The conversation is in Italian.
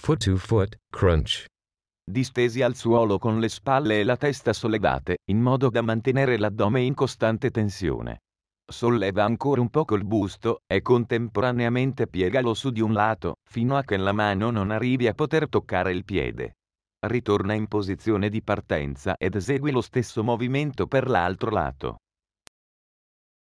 foot to foot, crunch. Distesi al suolo con le spalle e la testa sollevate, in modo da mantenere l'addome in costante tensione. Solleva ancora un poco il busto, e contemporaneamente piegalo su di un lato, fino a che la mano non arrivi a poter toccare il piede. Ritorna in posizione di partenza ed esegui lo stesso movimento per l'altro lato.